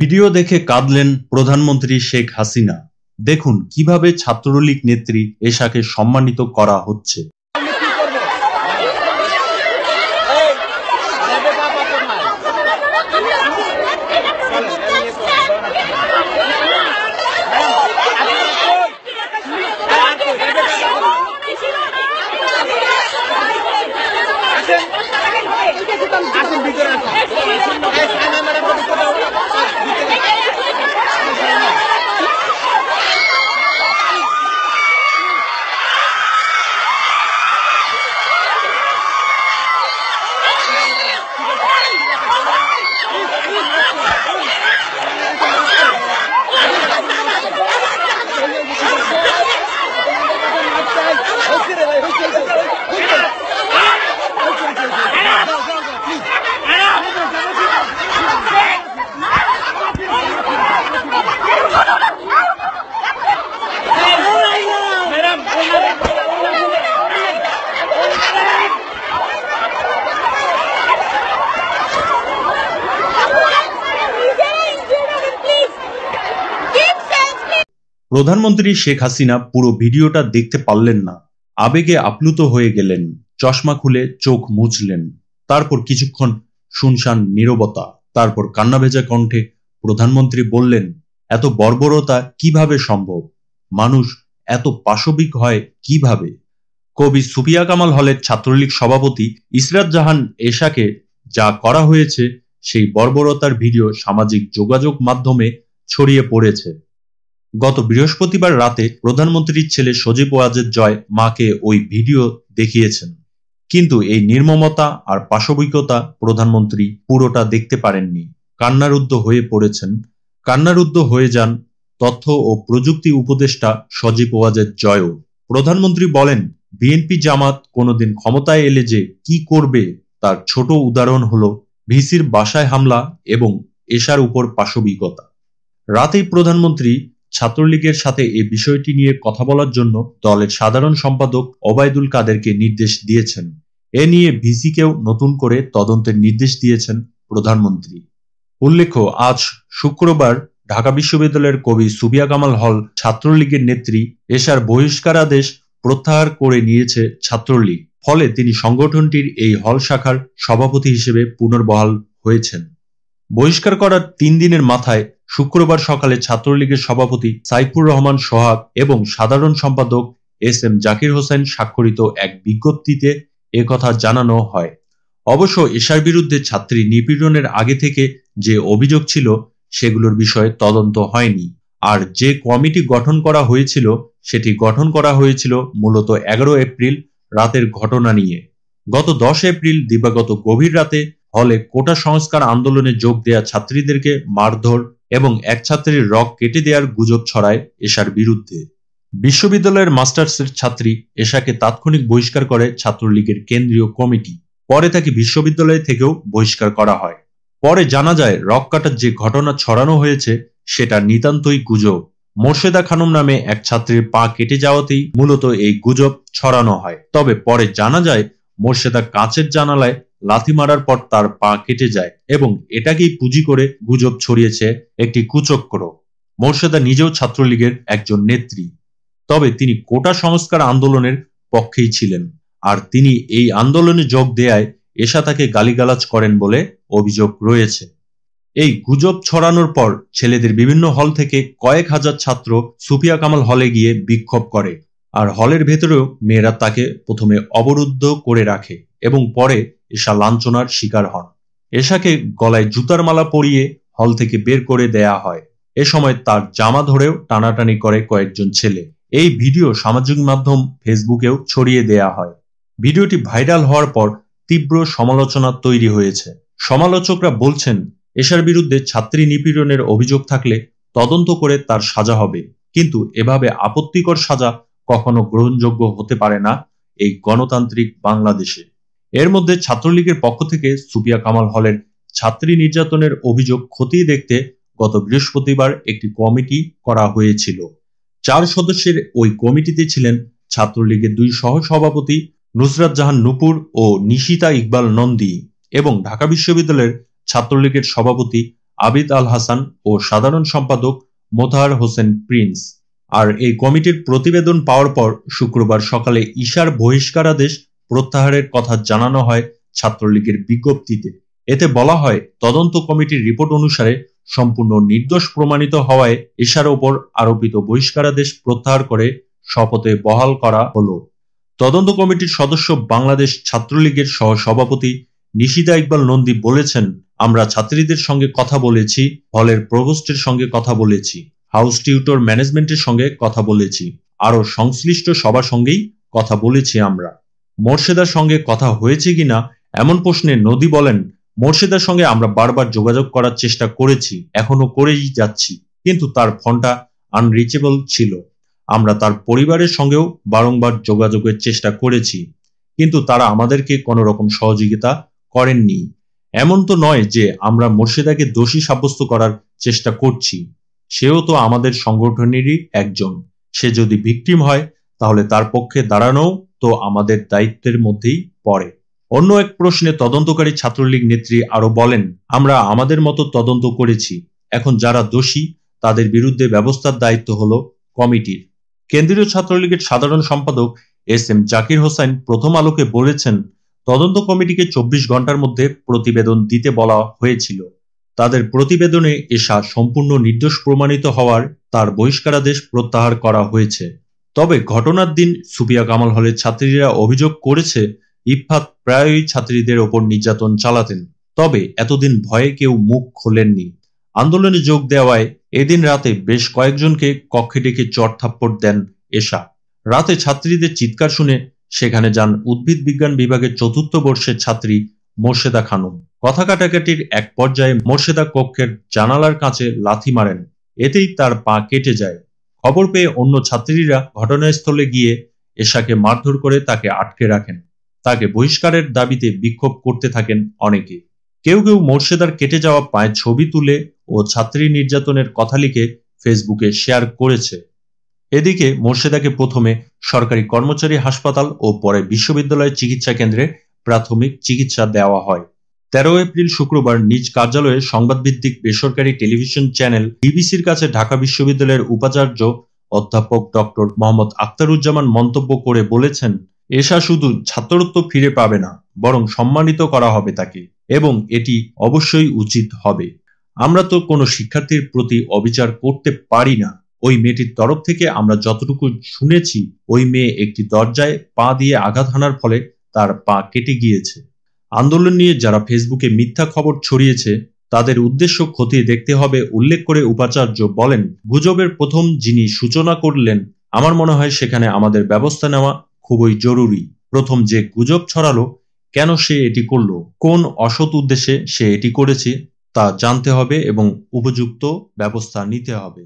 video দেখে কাঁদলেন প্রধানমন্ত্রী শেখ হাসিনা দেখুন কিভাবে ছাত্রলীগ নেত্রী এশাকে সম্মানিত করা হচ্ছে প্রধানমন্ত্রী শেখ হাসিনা পুরো ভিডিওটা দেখতে পারলেন না আবেগে আপ্লুত হয়ে গেলেন চশমা খুলে চোখ মুছলেন তারপর কিছুক্ষণ শুনশান নীরবতা তারপর কান্নাভেজা কণ্ঠে প্রধানমন্ত্রী বললেন এত বর্বরতা কিভাবে সম্ভব মানুষ এত পাশবিক হয় কিভাবে কবি সুফিয়া কামাল হলের ছাত্রলীগ সভাপতি ইসরাত জাহান এশাকে যা করা হয়েছে সেই বর্বরতার ভিডিও সামাজিক যোগাযোগ মাধ্যমে ছড়িয়ে পড়েছে গত বৃহস্পতিবার রাতে প্রধানমন্ত্রীর ছেলে সজীব ওয়াজের জয় মাকে ওই ভিডিও দেখিয়েছেন কিন্তু এই নির্মমতা আর পাশবিকতা প্রধানমন্ত্রী পুরোটা দেখতে পারেননি কান্নারুদ্ধ হয়ে পড়েছেন কান্নারুদ্ধ হয়ে যান তথ্য ও প্রযুক্তি উপদেষ্টা সজীব ওয়াজের জয়ও প্রধানমন্ত্রী বলেন বিএনপি জামাত কোনোদিন ক্ষমতায় এলে যে কি করবে তার ছোট উদাহরণ হল ভিসির বাসায় হামলা এবং এশার উপর পাশবিকতা রাতেই প্রধানমন্ত্রী ছাত্রলীগের সাথে এ বিষয়টি নিয়ে কথা বলার জন্য দলের সাধারণ সম্পাদক ওবায়দুল কাদেরকে নির্দেশ দিয়েছেন এ নিয়ে ভিসিকেও নতুন করে তদন্তের নির্দেশ দিয়েছেন প্রধানমন্ত্রী উল্লেখ্য আজ শুক্রবার ঢাকা বিশ্ববিদ্যালয়ের কবি সুবিয়া কামাল হল ছাত্রলীগের নেত্রী এশার বহিষ্কারাদেশ প্রত্যাহার করে নিয়েছে ছাত্রলীগ ফলে তিনি সংগঠনটির এই হল শাখার সভাপতি হিসেবে পুনর্বহাল হয়েছেন বহিষ্কার করার তিন দিনের মাথায় শুক্রবার সকালে ছাত্রলীগের সভাপতি সাইফুর রহমান সোহাগ এবং সাধারণ সম্পাদক এস এম জাকির হোসেন স্বাক্ষরিত এক বিজ্ঞপ্তিতে কথা জানানো হয় অবশ্য এশার বিরুদ্ধে ছাত্রী নিপীড়নের আগে থেকে যে অভিযোগ ছিল সেগুলোর বিষয়ে তদন্ত হয়নি আর যে কমিটি গঠন করা হয়েছিল সেটি গঠন করা হয়েছিল মূলত এগারো এপ্রিল রাতের ঘটনা নিয়ে গত দশ এপ্রিল দিবাগত গভীর রাতে হলে কোটা সংস্কার আন্দোলনে যোগ দেয়া ছাত্রীদেরকে মারধর এবং এক ছাত্রীর রক কেটে দেওয়ার গুজব ছড়ায় এশার বিরুদ্ধে বিশ্ববিদ্যালয়ের মাস্টার্সের ছাত্রী এশাকে তাৎক্ষণিক বহিষ্কার করে ছাত্রলীগের কেন্দ্রীয় কমিটি পরে তাকে বিশ্ববিদ্যালয় থেকেও বহিষ্কার করা হয় পরে জানা যায় রক কাটার যে ঘটনা ছড়ানো হয়েছে সেটা নিতান্তই গুজব মোর্শেদা খানম নামে এক ছাত্রীর পা কেটে যাওয়াতেই মূলত এই গুজব ছড়ানো হয় তবে পরে জানা যায় মোর্শেদা কাঁচের জানালায় লাথি মারার পর তার পা কেটে যায় এবং এটাকেই পুঁজি করে গুজব ছড়িয়েছে একটি কুচক্র মোর্শেদা নিজেও ছাত্রলীগের একজন নেত্রী তবে তিনি কোটা সংস্কার আন্দোলনের পক্ষেই ছিলেন আর তিনি এই আন্দোলনে যোগ দেয়ায় এসা তাকে গালিগালাজ করেন বলে অভিযোগ রয়েছে এই গুজব ছড়ানোর পর ছেলেদের বিভিন্ন হল থেকে কয়েক হাজার ছাত্র সুফিয়া কামাল হলে গিয়ে বিক্ষোভ করে আর হলের ভেতরেও মেয়েরা তাকে প্রথমে অবরুদ্ধ করে রাখে এবং পরে এশা লাঞ্ছনার শিকার হন এশাকে গলায় জুতার মালা পরিয়ে হল থেকে বের করে দেয়া হয় এ সময় তার জামা ধরেও টানাটানি করে কয়েকজন ছেলে এই ভিডিও সামাজিক মাধ্যম ফেসবুকেও ছড়িয়ে দেয়া হয় ভিডিওটি ভাইরাল হওয়ার পর তীব্র সমালোচনা তৈরি হয়েছে সমালোচকরা বলছেন এশার বিরুদ্ধে ছাত্রী নিপীড়নের অভিযোগ থাকলে তদন্ত করে তার সাজা হবে কিন্তু এভাবে আপত্তিকর সাজা কখনো গ্রহণযোগ্য হতে পারে না এই গণতান্ত্রিক বাংলাদেশে এর মধ্যে ছাত্রলীগের পক্ষ থেকে সুপিয়া কামাল হলের ছাত্রী নির্যাতনের অভিযোগ খতিয়ে দেখতে গত বৃহস্পতিবার একটি কমিটি করা হয়েছিল চার সদস্যের ওই কমিটিতে ছিলেন ছাত্রলীগের দুই সহসভাপতি নুসরাত জাহান নুপুর ও নিশিতা ইকবাল নন্দী এবং ঢাকা বিশ্ববিদ্যালয়ের ছাত্রলীগের সভাপতি আবিদ আল হাসান ও সাধারণ সম্পাদক মোতাহার হোসেন প্রিন্স আর এই কমিটির প্রতিবেদন পাওয়ার পর শুক্রবার সকালে ইশার বহিষ্কারাদেশ প্রত্যাহারের কথা জানানো হয় ছাত্রলীগের বিজ্ঞপ্তিতে এতে বলা হয় তদন্ত কমিটির রিপোর্ট অনুসারে সম্পূর্ণ নির্দোষ প্রমাণিত হওয়ায় এশার ওপর আরোপিত বহিষ্কারাদেশ প্রত্যাহার করে শপথে বহাল করা হলো তদন্ত কমিটির সদস্য বাংলাদেশ ছাত্রলীগের সহসভাপতি নিশিদা ইকবাল নন্দী বলেছেন আমরা ছাত্রীদের সঙ্গে কথা বলেছি হলের প্রভোস্টের সঙ্গে কথা বলেছি হাউস টিউটর ম্যানেজমেন্টের সঙ্গে কথা বলেছি আরও সংশ্লিষ্ট সবার সঙ্গেই কথা বলেছি আমরা মোর্শেদার সঙ্গে কথা হয়েছে কিনা এমন প্রশ্নে নদী বলেন মোর্শেদার সঙ্গে আমরা বারবার যোগাযোগ করার চেষ্টা করেছি এখনো করেই যাচ্ছি কিন্তু তার ফোনটা আনরিচেবল ছিল আমরা তার পরিবারের সঙ্গেও বারংবার যোগাযোগের চেষ্টা করেছি কিন্তু তারা আমাদেরকে কোনো রকম সহযোগিতা করেননি এমন তো নয় যে আমরা মোর্শেদাকে দোষী সাব্যস্ত করার চেষ্টা করছি সেও তো আমাদের সংগঠনেরই একজন সে যদি ভিকটিম হয় তাহলে তার পক্ষে দাঁড়ানো তো আমাদের দায়িত্বের মধ্যেই পড়ে অন্য এক প্রশ্নে তদন্তকারী ছাত্রলীগ নেত্রী আরো বলেন আমরা আমাদের মতো তদন্ত করেছি এখন যারা দোষী তাদের বিরুদ্ধে ব্যবস্থার দায়িত্ব হল কমিটির কেন্দ্রীয় ছাত্রলীগের সাধারণ সম্পাদক এস এম জাকির হোসাইন প্রথম আলোকে বলেছেন তদন্ত কমিটিকে চব্বিশ ঘন্টার মধ্যে প্রতিবেদন দিতে বলা হয়েছিল তাদের প্রতিবেদনে এসা সম্পূর্ণ নির্দোষ প্রমাণিত হওয়ার তার বহিষ্কারাদেশ প্রত্যাহার করা হয়েছে তবে ঘটনার দিন সুফিয়া কামাল হলের ছাত্রীরা অভিযোগ করেছে ইফফাত প্রায়ই ছাত্রীদের ওপর নির্যাতন চালাতেন তবে এতদিন ভয়ে কেউ মুখ খোলেননি আন্দোলনে যোগ দেওয়ায় এদিন রাতে বেশ কয়েকজনকে কক্ষে ডেকে চড়থাপ্পড় দেন এশা রাতে ছাত্রীদের চিৎকার শুনে সেখানে যান উদ্ভিদ বিজ্ঞান বিভাগের চতুর্থ বর্ষের ছাত্রী মোর্শেদা খানম কথা কাটাকাটির এক পর্যায়ে মোর্শেদা কক্ষের জানালার কাছে লাথি মারেন এতেই তার পা কেটে যায় খবর পেয়ে অন্য ছাত্রীরা ঘটনাস্থলে গিয়ে এশাকে মারধর করে তাকে আটকে রাখেন তাকে বহিষ্কারের দাবিতে বিক্ষোভ করতে থাকেন অনেকে কেউ কেউ মোর্শেদার কেটে যাওয়া পায়ে ছবি তুলে ও ছাত্রী নির্যাতনের কথা লিখে ফেসবুকে শেয়ার করেছে এদিকে মোর্শেদাকে প্রথমে সরকারি কর্মচারী হাসপাতাল ও পরে বিশ্ববিদ্যালয়ের চিকিৎসা কেন্দ্রে প্রাথমিক চিকিৎসা দেওয়া হয় তেরো এপ্রিল শুক্রবার নিজ কার্যালয়ে সংবাদভিত্তিক বেসরকারি টেলিভিশন চ্যানেল বিবিসির কাছে ঢাকা বিশ্ববিদ্যালয়ের উপাচার্য অধ্যাপক ডক্টর মোহাম্মদ আক্তারুজ্জামান মন্তব্য করে বলেছেন এসা শুধু ছাত্রত্ব ফিরে পাবে না বরং সম্মানিত করা হবে তাকে এবং এটি অবশ্যই উচিত হবে আমরা তো কোনো শিক্ষার্থীর প্রতি অবিচার করতে পারি না ওই মেয়েটির তরফ থেকে আমরা যতটুকু শুনেছি ওই মেয়ে একটি দরজায় পা দিয়ে আঘাত হানার ফলে তার পা কেটে গিয়েছে আন্দোলন নিয়ে যারা ফেসবুকে মিথ্যা খবর ছড়িয়েছে তাদের উদ্দেশ্য ক্ষতি দেখতে হবে উল্লেখ করে উপাচার্য বলেন গুজবের প্রথম যিনি সূচনা করলেন আমার মনে হয় সেখানে আমাদের ব্যবস্থা নেওয়া খুবই জরুরি প্রথম যে গুজব ছড়ালো কেন সে এটি করল কোন অসৎ উদ্দেশ্যে সে এটি করেছে তা জানতে হবে এবং উপযুক্ত ব্যবস্থা নিতে হবে